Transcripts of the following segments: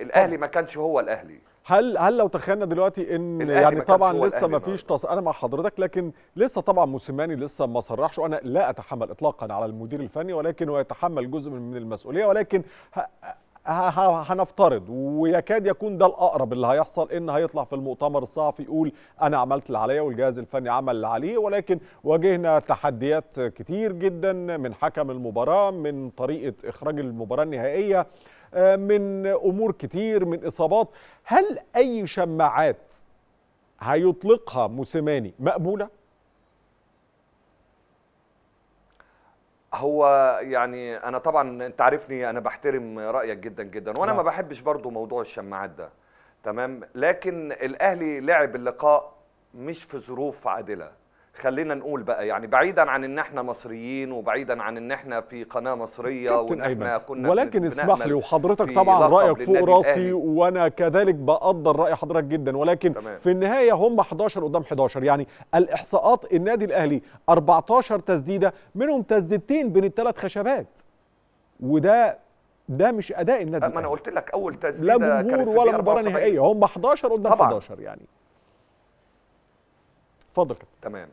الاهلي ما كانش هو الاهلي هل هل لو تخيلنا دلوقتي ان يعني طبعا لسه ما فيش تص... انا مع حضرتك لكن لسه طبعا موسيماني لسه ما صرحش وانا لا اتحمل اطلاقا على المدير الفني ولكن هو يتحمل جزء من المسؤوليه ولكن ه... هنفترض ويكاد يكون ده الاقرب اللي هيحصل ان هيطلع في المؤتمر الصحفي يقول انا عملت اللي عليا والجهاز الفني عمل اللي عليه ولكن واجهنا تحديات كتير جدا من حكم المباراه من طريقه اخراج المباراه النهائيه آه، من امور كتير من اصابات هل اي شماعات هيطلقها موسيماني مقبوله هو يعني انا طبعا انت عارفني انا بحترم رايك جدا جدا وانا نعم. ما بحبش برضو موضوع الشماعات ده تمام لكن الاهلي لعب اللقاء مش في ظروف عادله خلينا نقول بقى يعني بعيدا عن ان احنا مصريين وبعيدا عن ان احنا في قناه مصريه وان احنا كنا ولكن اسمح لي وحضرتك طبعا رايك فوق راسي وانا كذلك بقدر راي حضرتك جدا ولكن تمام. في النهايه هم 11 قدام 11 يعني الاحصاءات النادي الاهلي 14 تسديده منهم تسديدتين بين الثلاث خشبات وده ده مش اداء النادي ما انا قلت لك اول تسديده لا جمهور ولا مباراه نهائيه هم 11 قدام 11 يعني اتفضل تمام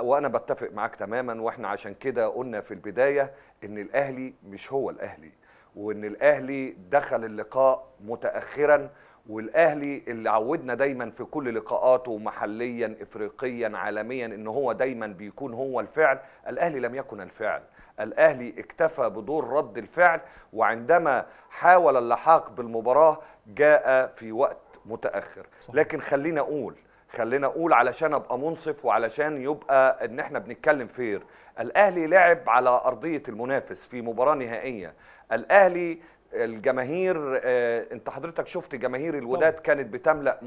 وانا بتفق معاك تماما واحنا عشان كده قلنا في البدايه ان الاهلي مش هو الاهلي وان الاهلي دخل اللقاء متاخرا والاهلي اللي عودنا دايما في كل لقاءاته محليا افريقيا عالميا ان هو دايما بيكون هو الفعل الاهلي لم يكن الفعل الاهلي اكتفى بدور رد الفعل وعندما حاول اللحاق بالمباراه جاء في وقت متاخر صحيح. لكن خلينا اقول خلينا اقول علشان ابقى منصف وعلشان يبقى ان احنا بنتكلم فير الاهلي لعب على ارضيه المنافس في مباراه نهائيه الاهلي الجماهير آه، انت حضرتك شفت جماهير الوداد كانت بتملا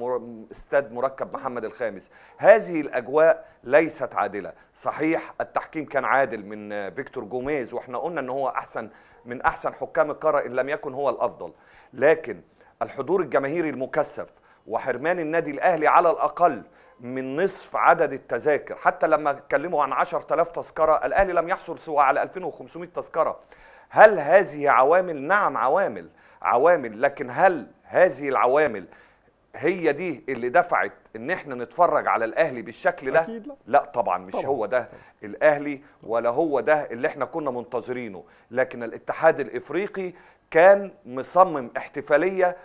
استاد مركب محمد الخامس هذه الاجواء ليست عادله صحيح التحكيم كان عادل من فيكتور جوميز واحنا قلنا ان هو احسن من احسن حكام القاره ان لم يكن هو الافضل لكن الحضور الجماهيري المكثف وحرمان النادي الاهلي على الاقل من نصف عدد التذاكر حتى لما اتكلموا عن 10000 تذكره الاهلي لم يحصل سوى على 2500 تذكره هل هذه عوامل نعم عوامل عوامل لكن هل هذه العوامل هي دي اللي دفعت ان احنا نتفرج على الاهلي بالشكل ده أكيد لا. لا طبعا مش طبعا. هو ده الاهلي ولا هو ده اللي احنا كنا منتظرينه لكن الاتحاد الافريقي كان مصمم احتفاليه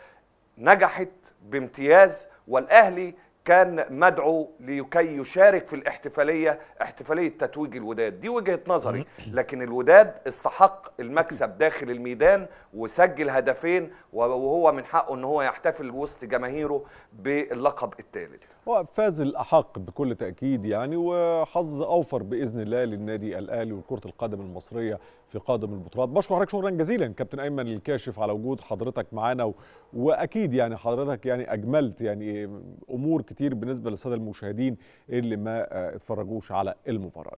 نجحت بامتياز والاهلي كان مدعو لكي يشارك في الاحتفاليه احتفاليه تتويج الوداد دي وجهه نظري لكن الوداد استحق المكسب داخل الميدان وسجل هدفين وهو من حقه ان هو يحتفل وسط جماهيره باللقب الثالث هو فاز الاحق بكل تاكيد يعني وحظ اوفر باذن الله للنادي الاهلي وكره القدم المصريه في قادم البطولات بشكر حضرتك شكرا جزيلا كابتن ايمن الكاشف على وجود حضرتك معانا واكيد يعني حضرتك يعني اجملت يعني امور كتير كتير بالنسبه للساده المشاهدين اللي ما آه، اتفرجوش على المباراه